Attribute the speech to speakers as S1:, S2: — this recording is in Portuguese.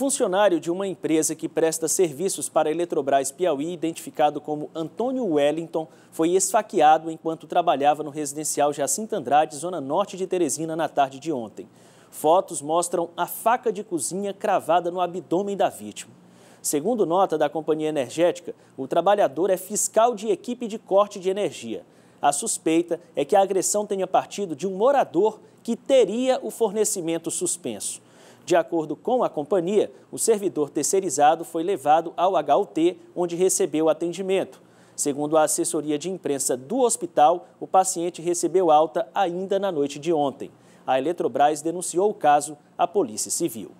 S1: Funcionário de uma empresa que presta serviços para a Eletrobras Piauí, identificado como Antônio Wellington, foi esfaqueado enquanto trabalhava no residencial Jacinto Andrade, zona norte de Teresina, na tarde de ontem. Fotos mostram a faca de cozinha cravada no abdômen da vítima. Segundo nota da companhia energética, o trabalhador é fiscal de equipe de corte de energia. A suspeita é que a agressão tenha partido de um morador que teria o fornecimento suspenso. De acordo com a companhia, o servidor terceirizado foi levado ao HUT, onde recebeu atendimento. Segundo a assessoria de imprensa do hospital, o paciente recebeu alta ainda na noite de ontem. A Eletrobras denunciou o caso à Polícia Civil.